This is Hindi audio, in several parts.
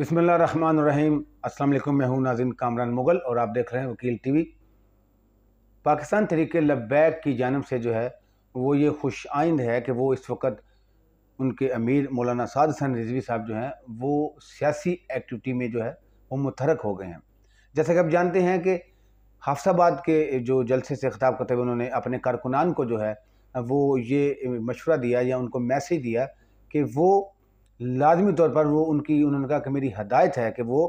अस्सलाम वालेकुम मैं हूं नाजिन कामरान मुग़ल और आप देख रहे हैं वकील टीवी पाकिस्तान तरीके लब्बैक की जानब से जो है वो ये खुश आइंद है कि वो इस वक्त उनके अमीर मौलाना साद हसन रिजवी साहब जो हैं वो सियासी एक्टिविटी में जो है वो मुतहरक हो गए हैं जैसा कि आप जानते हैं कि हाफसाबाद के जो जलसे से खिताब करते हुए उन्होंने अपने कारकुनान को जो है वो ये मशवरा दिया या उनको मैसेज दिया कि वो लाजमी तौर पर वो उनकी उन्होंने कहा कि मेरी हदायत है कि वो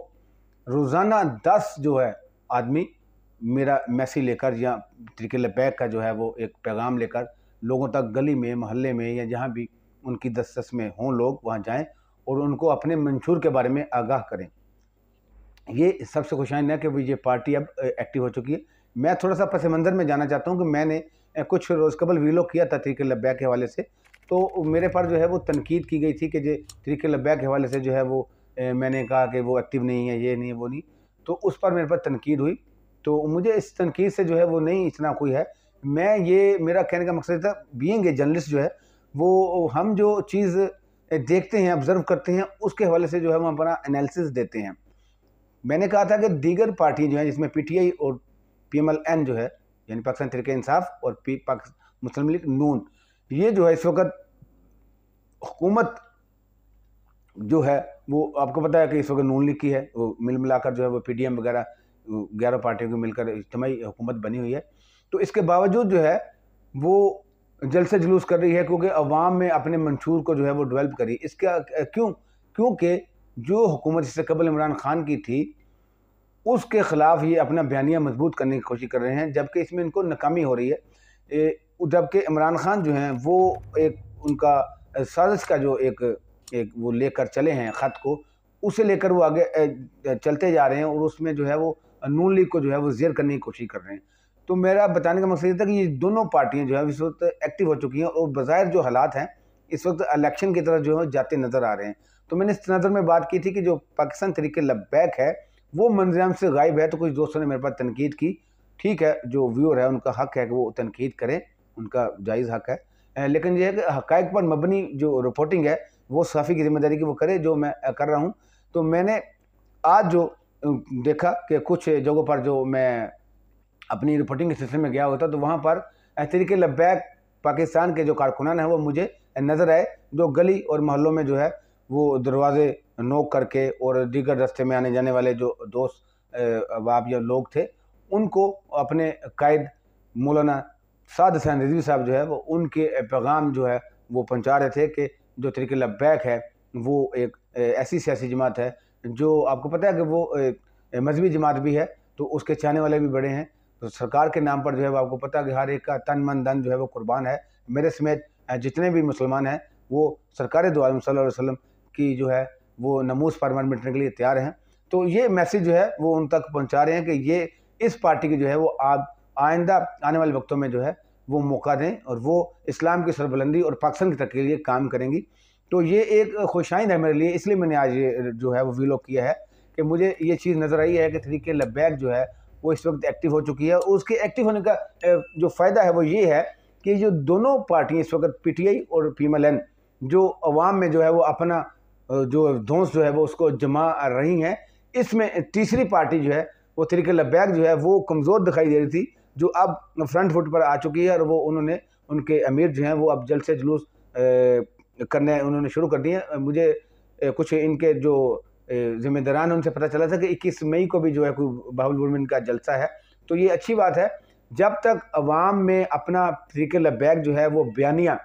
रोज़ाना दस जो है आदमी मेरा मैसी लेकर या तरीके लबैक का जो है वो एक पैगाम लेकर लोगों तक गली में मोहल्ले में या जहाँ भी उनकी दस्तस में हों लोग वहाँ जाएँ और उनको अपने मंशूर के बारे में आगाह करें ये सबसे खुशाइन है कि ये पार्टी अब एक्टिव हो चुकी है मैं थोड़ा सा पस मंज़र में जाना चाहता हूँ कि मैंने कुछ रोज़ कबल वीलो किया था तरीके लब्बैक के हवाले से तो मेरे पर जो है वो तनकीद की गई थी कि जे तरीके लब्बैक के हवाले से जो है वो ए, मैंने कहा कि वो एक्टिव नहीं है ये नहीं है वो नहीं तो उस पर मेरे पर तनकीद हुई तो मुझे इस तनकीद से जो है वो नहीं इतना कोई है मैं ये मेरा कहने का मकसद था बींग ए जर्नलिस्ट जो है वो हम जो चीज़ देखते हैं ऑब्ज़र्व करते हैं उसके हवाले से जो है हम अपना एनालिसिस देते हैं मैंने कहा था कि दीगर पार्टी जो है जिसमें आई और एन जो है यानी पाकिस्तान तरीके इंसाफ और पी पाक मुस्लिम लीग नून ये जो है इस वक्त हुकूमत जो है वो आपको पता है कि इस वक्त नून लिखी की है वो मिल मिलाकर जो है वो पीडीएम वगैरह ग्यारह पार्टियों को मिलकर इज्तमी हुकूमत बनी हुई है तो इसके बावजूद जो है वो से जुलूस कर रही है क्योंकि अवाम में अपने मंशूर को जो है वो डेवलप करी इसका क्यों क्योंकि जो हुकूमत इससे कबल इमरान खान की थी उसके ख़िलाफ़ ये अपना बयानिया मजबूत करने की कोशिश कर रहे हैं जबकि इसमें इनको नाकामी हो रही है जबकि इमरान खान जो हैं वो एक उनका साजिश का जो एक एक वो लेकर चले हैं ख़त को उसे लेकर वो आगे चलते जा रहे हैं और उसमें जो है वो नून लीग को जो है वो जेर करने की कोशिश कर रहे हैं तो मेरा बताने का मकसद ये था कि ये दोनों पार्टियाँ जो है इस वक्त एक्टिव हो चुकी हैं और बाहर जो हालात हैं इस वक्त इलेक्शन की तरफ जो है जाते नज़र आ रहे हैं तो मैंने इस नज़र में बात की थी कि जो पाकिस्तान तरीके लब्बैक है वो मंजराम से गायब है तो कुछ दोस्तों ने मेरे पास तनकीद की ठीक है जो व्यूअर है उनका हक है कि वो तनकीद करें उनका जायज़ हक है लेकिन यह है कि हकायक पर मबनी जो रिपोर्टिंग है वो साफ़ी की जिम्मेदारी की वो करे जो मैं कर रहा हूँ तो मैंने आज जो देखा कि कुछ जगहों पर जो मैं अपनी रिपोर्टिंग के सिलसिले में गया होता तो वहाँ पर तरीके लब्बैक पाकिस्तान के जो कारकुनान हैं वो मुझे नज़र आए जो गली और मोहल्लों में जो है वो दरवाज़े नोक करके और दीगर रस्ते में आने जाने वाले जो दोस्त अहबाब या लोग थे उनको अपने कायद मौलाना साद हसैन रिजवी साहब जो है वो उनके पैगाम जो है वो पहुँचा रहे थे कि जो तरीके लब्बैक है वो एक ऐसी सियासी जमात है जो आपको पता है कि वो मजहबी जमात भी है तो उसके चाहने वाले भी बड़े हैं तो सरकार के नाम पर जो है वो आपको पता है कि हर एक का तन मन धन जो है वो कुर्बान है मेरे समेत जितने भी मुसलमान हैं वो सरकार दोआलम वसलम की जो है वो नमूज फरमान मिटने के लिए तैयार हैं तो ये मैसेज जो है वो उन तक पहुँचा रहे हैं कि ये इस पार्टी की जो है वो आप आइंदा आने वाले वक्तों में जो है वो मौका दें और वो इस्लाम की सरबुलंदी और पाकिस्तान की तरक्की के लिए काम करेंगी तो ये एक खुशाइंद है मेरे लिए इसलिए मैंने आज ये जो है वो वीलो किया है कि मुझे ये चीज़ नज़र आई है कि तरीके लब्बैक जो है वो इस वक्त एक्टिव हो चुकी है और उसके एक्टिव होने का जो फ़ायदा है वो ये है कि जो दोनों पार्टियाँ इस वक्त पीटीआई और एन जो अवाम में जो है वो अपना जो धोस जो है वो उसको जमा रही हैं इसमें तीसरी पार्टी जो है वो तरीके लब्बैक जो है वो कमज़ोर दिखाई दे रही थी जो अब फ्रंट फुट पर आ चुकी है और वो उन्होंने उनके अमीर जो हैं वो अब जल्द से जुलूस करने उन्होंने शुरू कर दिए मुझे कुछ इनके जो जिम्मेदारान उनसे पता चला था कि इक्कीस मई को भी जो है कोई बाहुल वुमेन का जलसा है तो ये अच्छी बात है जब तक अवाम में अपना तरीके बैग जो है वो बयानिया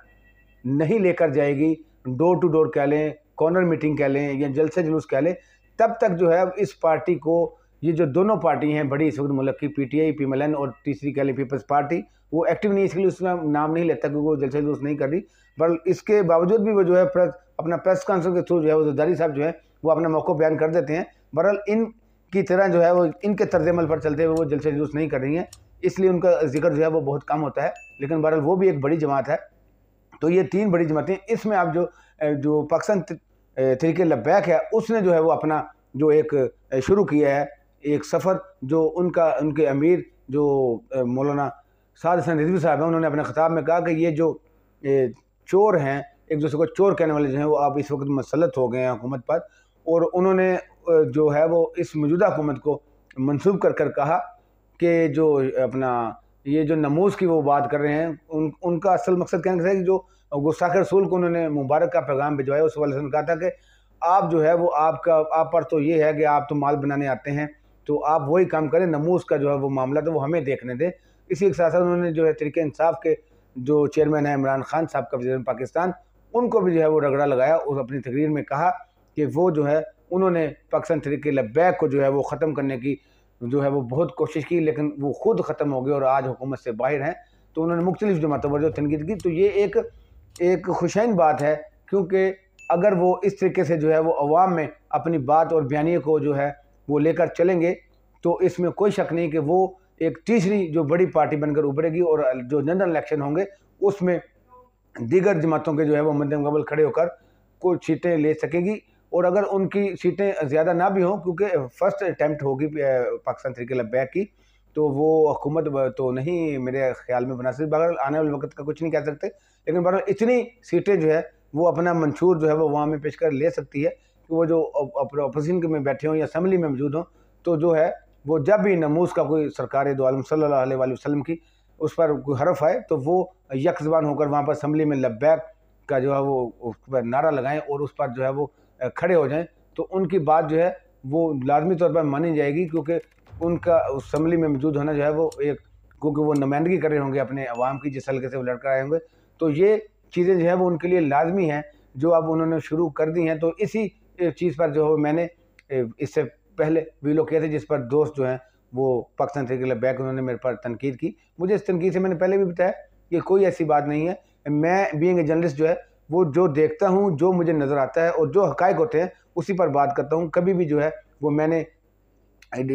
नहीं लेकर जाएगी डोर टू डोर कह लें कॉर्नर मीटिंग कह लें या जलसे जुलूस कह लें तब तक जो है इस पार्टी को ये जो दोनों पार्टी हैं बड़ी इस वक्त मुल्क मतलब की पीटीआई पीएमएलएन और तीसरी कह लें पीपल्स पार्टी वो एक्टिव नहीं इसके लिए उसमें नाम नहीं लेता क्योंकि वो जलसे दोस्त नहीं कर रही पर इसके बावजूद भी वो जो है प्रेस अपना प्रेस कॉन्फ्रेंस के थ्रू जो है वो जरदारी साहब जो है वो अपना मौक़ बयान कर देते हैं बहरल इन की तरह जो है वो इनके तर्ज अमल पर चलते हुए वो जलसे दोस्त नहीं कर रही हैं इसलिए उनका जिक्र जो है वो बहुत कम होता है लेकिन बहरल वो भी एक बड़ी जमात है तो ये तीन बड़ी जमातें इसमें आप जो जो पाकिस्तान तरीके लबैक है उसने जो है वो अपना जो एक शुरू किया है एक सफ़र जो उनका उनके अमीर जो मौलाना साद हसन रिजवी साहब हैं उन्होंने अपने खिताब में कहा कि ये जो चोर हैं एक दूसरे को चोर कहने वाले जो हैं वो आप इस वक्त मसलत हो गए हैं हुकूमत पर और उन्होंने जो है वो इस मौजूदा हुकूमत को मनसूब कर कर कहा कि जो अपना ये जो नमोज़ की वो बात कर रहे हैं उन उनका असल मकसद कहने का कि जो गुस्साख रसूल को उन्होंने मुबारक का पैगाम भिजवाया उस वाले से कहा था कि आप जो है वो आपका आप पर तो ये है कि आप तो माल बनाने आते हैं तो आप वही काम करें नमूस का जो है वो मामला तो वो हमें देखने दें इसी के साथ साथ उन्होंने जो है तरीके इंसाफ के जो चेयरमैन है इमरान खान साहब का वजी पाकिस्तान उनको भी जो है वो रगड़ा लगाया और अपनी तकरीर में कहा कि वो जो है उन्होंने पाकिस्तान तरीके लब्बैक को जो है वो ख़त्म करने की जो है वो बहुत कोशिश की लेकिन वो खुद ख़त्म हो गए और आज हुकूमत से बाहर हैं तो उन्होंने मुख्तलिफ जमातों पर जो तनकीद की तो ये एक एक खुशैन बात है क्योंकि अगर वो इस तरीके से जो है वो अवाम में अपनी बात और बयानी को जो है वो लेकर चलेंगे तो इसमें कोई शक नहीं कि वो एक तीसरी जो बड़ी पार्टी बनकर उभरेगी और जो जनरल इलेक्शन होंगे उसमें दीगर जमातों के जो है वो मध्यम कबल खड़े होकर कुछ सीटें ले सकेगी और अगर उनकी सीटें ज़्यादा ना भी हों क्योंकि फर्स्ट अटैम्प्ट होगी पाकिस्तान तरीके लब्बैक की तो वो हुकूमत तो नहीं मेरे ख्याल में बना सकती बगर आने वाले वक्त का कुछ नहीं कह सकते लेकिन बहर इतनी सीटें जो है वो अपना मंशूर जो है वो वहाँ में पेश कर ले सकती है कि वो जो अपने अपोजिशन में बैठे हों या असम्बली में मौजूद हों तो जो है वो जब भी नमूस का कोई सरकार दो आलम सल्ला वसलम की उस पर कोई हरफ आए तो वो यकजबान होकर वहाँ पर असम्बली में लब्बैक का जो है वो उस पर नारा लगाएं और उस पर जो है वो खड़े हो जाएं तो उनकी बात जो है वो लाजमी तौर पर मानी जाएगी क्योंकि उनका उस असम्बली में मौजूद होना जो है वो एक क्योंकि वो नुमाइंदगी कर रहे होंगे अपने आवाम की जिस हल्के से वो लड़कर आए होंगे तो ये चीज़ें जो है वो उनके लिए लाजमी हैं जो अब उन्होंने शुरू कर दी हैं तो इसी चीज़ पर जो मैंने इससे पहले वीलो किए थे जिस पर दोस्त जो हैं वो पाकिस्तान तरीके बैक उन्होंने मेरे पर तनकीद की मुझे इस तनकीद से मैंने पहले भी बताया कि कोई ऐसी बात नहीं है मैं बींग ए जर्नलिस्ट जो है वो जो देखता हूँ जो मुझे नज़र आता है और जो हक होते हैं उसी पर बात करता हूँ कभी भी जो है वो मैंने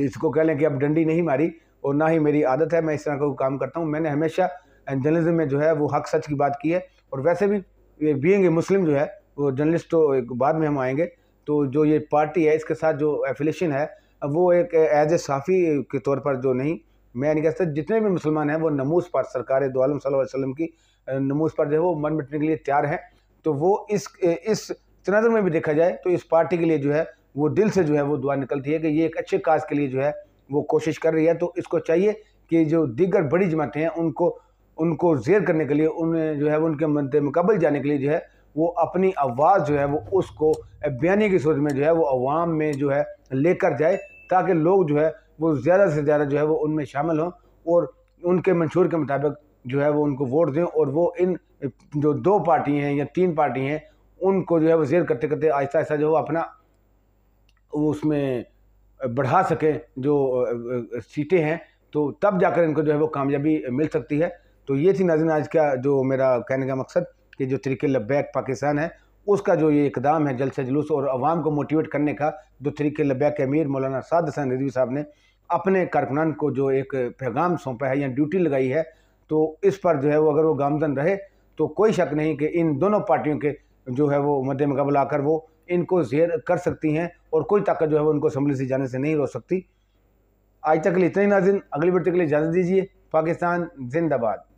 इसको कह लें कि अब डंडी नहीं मारी और ना ही मेरी आदत है मैं इस तरह का काम करता हूँ मैंने हमेशा जर्नलिज्म में जो है वो हक सच की बात की है और वैसे भी बींग ए मुस्लिम जो है वो जर्नलिस्ट तो बाद में हम आएंगे तो जो ये पार्टी है इसके साथ जो एफिलेशन है वो एक एज ए साफ़ी के तौर पर जो नहीं मैं नहीं कह सकता जितने भी मुसलमान हैं वो नमूज पर सरकार दोम सल्लम की नमूज पर जो है वो मन मिटने के लिए तैयार हैं तो वो इस इस तनाजर में भी देखा जाए तो इस पार्टी के लिए जो है वो दिल से जो है वो दुआ निकलती है कि ये एक अच्छे काज के लिए जो है वो कोशिश कर रही है तो इसको चाहिए कि जो दीगर बड़ी जमातें हैं उनको उनको जेर करने के लिए उन जो है उनके मद्द मुकबल जाने के लिए जो है वो अपनी आवाज़ जो है वो उसको बयानी की सोच में जो है वो अवाम में जो है लेकर जाए ताकि लोग जो है वो ज़्यादा से ज़्यादा जो है वो उनमें शामिल हों और उनके मंशूर के मुताबिक जो है वो उनको वोट दें और वो इन जो दो पार्टी हैं या तीन पार्टी हैं उनको जो है वो जेर करते करते आहिस्ता आहिस्ता जो है अपना उसमें बढ़ा सकें जो सीटें हैं तो तब जाकर इनको जो है वो कामयाबी मिल सकती है तो ये थी नाजिन आज का जो मेरा कहने का मकसद कि जो तरीके लब्बैक पाकिस्तान है उसका जो ये इकदाम है जलसा जुलूस और आवाम को मोटिवेट करने का जो तरीके लब्बैक के अमीर मौलाना साद हसन रिजवी साहब ने अपने कारकुनान को जो एक पैगाम सौंपा है या ड्यूटी लगाई है तो इस पर जो है वो अगर वो गामजन रहे तो कोई शक नहीं कि इन दोनों पार्टियों के जो है वो मद्दे मुकबल आकर वो इनको जेर कर सकती हैं और कोई ताकत जो है वो उनको असम्बली से जाने से नहीं रोक सकती आज तक के लिए इतना ही नाजिन अगली बढ़ते के लिए इजाज़त दीजिए पाकिस्तान जिंदाबाद